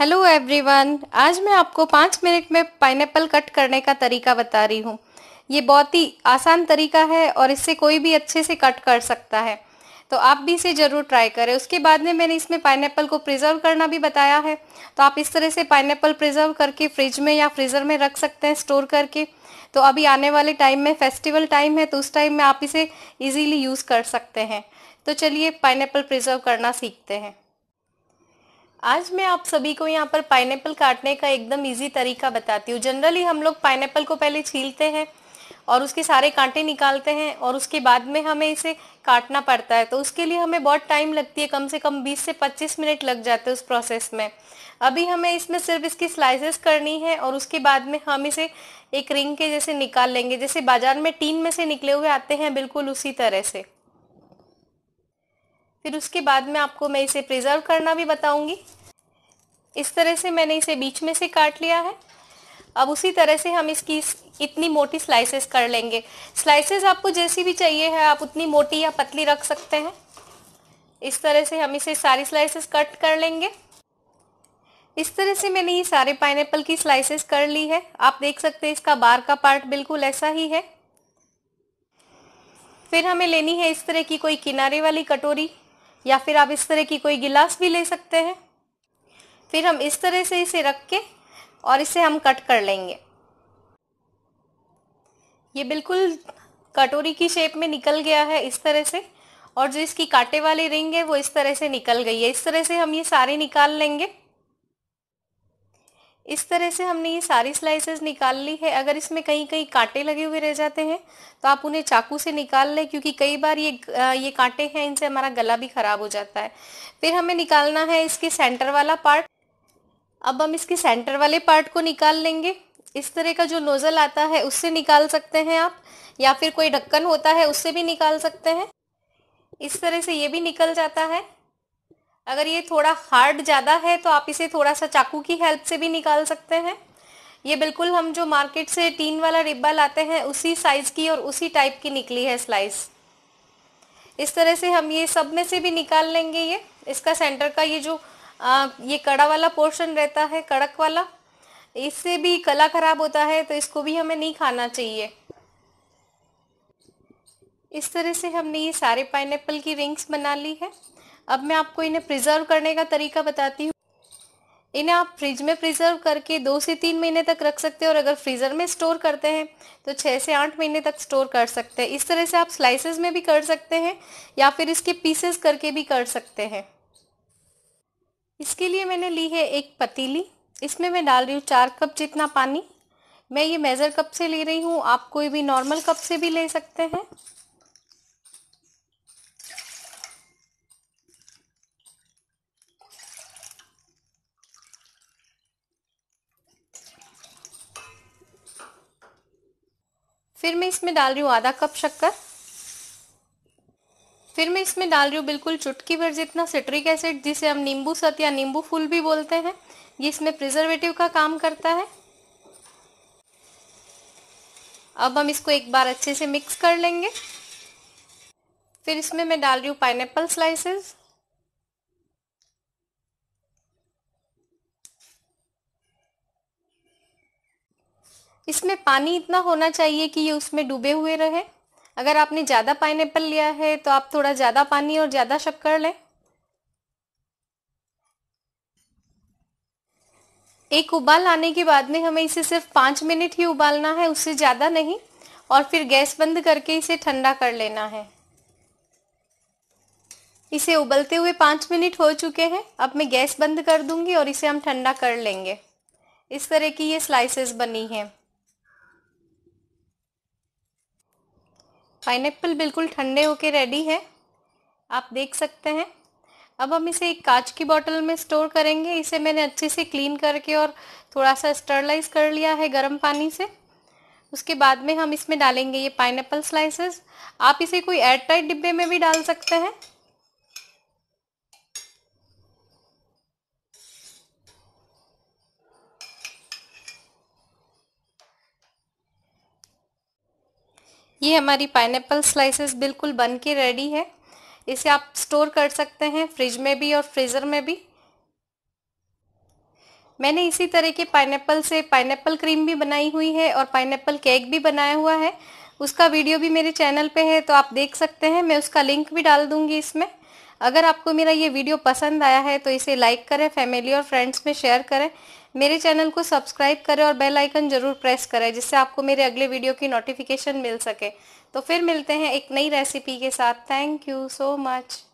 hello everyone आज मैं आपको पाँच मिनट में पाइनएप्पल कट करने का तरीका बता रही हूँ ये बहुत ही आसान तरीका है और इससे कोई भी अच्छे से कट कर सकता है तो आप भी इसे ज़रूर ट्राई करें उसके बाद में मैंने इसमें पाइनएप्पल को प्रिजर्व करना भी बताया है तो आप इस तरह से पाइनएप्पल प्रिजर्व करके फ्रिज में या फ्रीज़र में रख सकते हैं स्टोर करके तो अभी आने वाले टाइम में फेस्टिवल टाइम है तो उस टाइम में आप इसे ईजीली यूज़ कर सकते हैं तो चलिए पाइनएप्पल प्रिजर्व करना सीखते हैं आज मैं आप सभी को यहाँ पर पाइनएप्पल काटने का एकदम इजी तरीका बताती हूँ जनरली हम लोग पाइनएप्पल को पहले छीलते हैं और उसके सारे कांटे निकालते हैं और उसके बाद में हमें इसे काटना पड़ता है तो उसके लिए हमें बहुत टाइम लगती है कम से कम 20 से 25 मिनट लग जाते हैं उस प्रोसेस में अभी हमें इसमें सिर्फ इसकी स्लाइसेस करनी है और उसके बाद में हम इसे एक रिंग के जैसे निकाल लेंगे जैसे बाजार में टीन में से निकले हुए आते हैं बिल्कुल उसी तरह से फिर उसके बाद में आपको मैं इसे प्रिजर्व करना भी बताऊंगी इस तरह से मैंने इसे बीच में से काट लिया है अब उसी तरह से हम इसकी इतनी मोटी स्लाइसेस कर लेंगे स्लाइसेस आपको जैसी भी चाहिए है आप उतनी मोटी या पतली रख सकते हैं इस तरह से हम इसे सारी स्लाइसेस कट कर लेंगे इस तरह से मैंने ये सारे पाइनएप्पल की स्लाइसेस कर ली है आप देख सकते हैं इसका बार का पार्ट बिल्कुल ऐसा ही है फिर हमें लेनी है इस तरह की कोई किनारे वाली कटोरी या फिर आप इस तरह की कोई गिलास भी ले सकते हैं फिर हम इस तरह से इसे रख के और इसे हम कट कर लेंगे ये बिल्कुल कटोरी की शेप में निकल गया है इस तरह से और जो इसकी कांटे वाली रिंग है वो इस तरह से निकल गई है इस तरह से हम ये सारे निकाल लेंगे इस तरह से हमने ये सारी स्लाइसेस निकाल ली है अगर इसमें कहीं कहीं कांटे लगे हुए रह जाते हैं तो आप उन्हें चाकू से निकाल लें क्योंकि कई बार ये ये कांटे हैं इनसे हमारा गला भी खराब हो जाता है फिर हमें निकालना है इसके सेंटर वाला पार्ट अब हम इसके सेंटर वाले पार्ट को निकाल लेंगे इस तरह का जो नोज़ल आता है उससे निकाल सकते हैं आप या फिर कोई ढक्कन होता है उससे भी निकाल सकते हैं इस तरह से ये भी निकल जाता है अगर ये थोड़ा हार्ड ज़्यादा है तो आप इसे थोड़ा सा चाकू की हेल्प से भी निकाल सकते हैं ये बिल्कुल हम जो मार्केट से टीन वाला डिब्बा लाते हैं उसी साइज़ की और उसी टाइप की निकली है स्लाइस इस तरह से हम ये सब में से भी निकाल लेंगे ये इसका सेंटर का ये जो आ, ये कड़ा वाला पोर्शन रहता है कड़क वाला इससे भी कला खराब होता है तो इसको भी हमें नहीं खाना चाहिए इस तरह से हमने ये सारे पाइन की रिंग्स बना ली है अब मैं आपको इन्हें प्रिजर्व करने का तरीका बताती हूँ इन्हें आप फ्रिज में प्रिजर्व करके दो से तीन महीने तक रख सकते हैं और अगर फ्रीज़र में स्टोर करते हैं तो छः से आठ महीने तक स्टोर कर सकते हैं इस तरह से आप स्लाइसेस में भी कर सकते हैं या फिर इसके पीसेस करके भी कर सकते हैं इसके लिए मैंने ली है एक पतीली इसमें मैं डाल रही हूँ चार कप जितना पानी मैं ये मेज़र कप से ले रही हूँ आप कोई भी नॉर्मल कप से भी ले सकते हैं फिर मैं इसमें डाल रही हूँ आधा कप शक्कर फिर मैं इसमें डाल रही हूँ बिल्कुल चुटकी भर जितना सिट्रिक एसिड जिसे हम नींबू सत या नींबू फूल भी बोलते हैं ये इसमें प्रिजर्वेटिव का काम करता है अब हम इसको एक बार अच्छे से मिक्स कर लेंगे फिर इसमें मैं डाल रही हूँ पाइनएप्पल स्लाइसेस इसमें पानी इतना होना चाहिए कि ये उसमें डूबे हुए रहे अगर आपने ज़्यादा पाइन लिया है तो आप थोड़ा ज़्यादा पानी और ज़्यादा शक्कर लें एक उबाल आने के बाद में हमें इसे सिर्फ पाँच मिनट ही उबालना है उससे ज़्यादा नहीं और फिर गैस बंद करके इसे ठंडा कर लेना है इसे उबलते हुए पाँच मिनट हो चुके हैं अब मैं गैस बंद कर दूंगी और इसे हम ठंडा कर लेंगे इस तरह की ये स्लाइसेस बनी हैं पाइनएप्पल बिल्कुल ठंडे होके रेडी है आप देख सकते हैं अब हम इसे एक कांच की बॉटल में स्टोर करेंगे इसे मैंने अच्छे से क्लीन करके और थोड़ा सा स्टरलाइज कर लिया है गर्म पानी से उसके बाद में हम इसमें डालेंगे ये पाइनएप्पल स्लाइसेस आप इसे कोई एयर टाइट डिब्बे में भी डाल सकते हैं ये हमारी पाइनएप्पल स्लाइसेस बिल्कुल बन के रेडी है इसे आप स्टोर कर सकते हैं फ्रिज में भी और फ्रीज़र में भी मैंने इसी तरह के पाइनएप्पल से पाइनएप्पल क्रीम भी बनाई हुई है और पाइनएप्पल केक भी बनाया हुआ है उसका वीडियो भी मेरे चैनल पे है तो आप देख सकते हैं मैं उसका लिंक भी डाल दूंगी इसमें अगर आपको मेरा ये वीडियो पसंद आया है तो इसे लाइक करें फैमिली और फ्रेंड्स में शेयर करें मेरे चैनल को सब्सक्राइब करें और बेल आइकन जरूर प्रेस करें जिससे आपको मेरे अगले वीडियो की नोटिफिकेशन मिल सके तो फिर मिलते हैं एक नई रेसिपी के साथ थैंक यू सो मच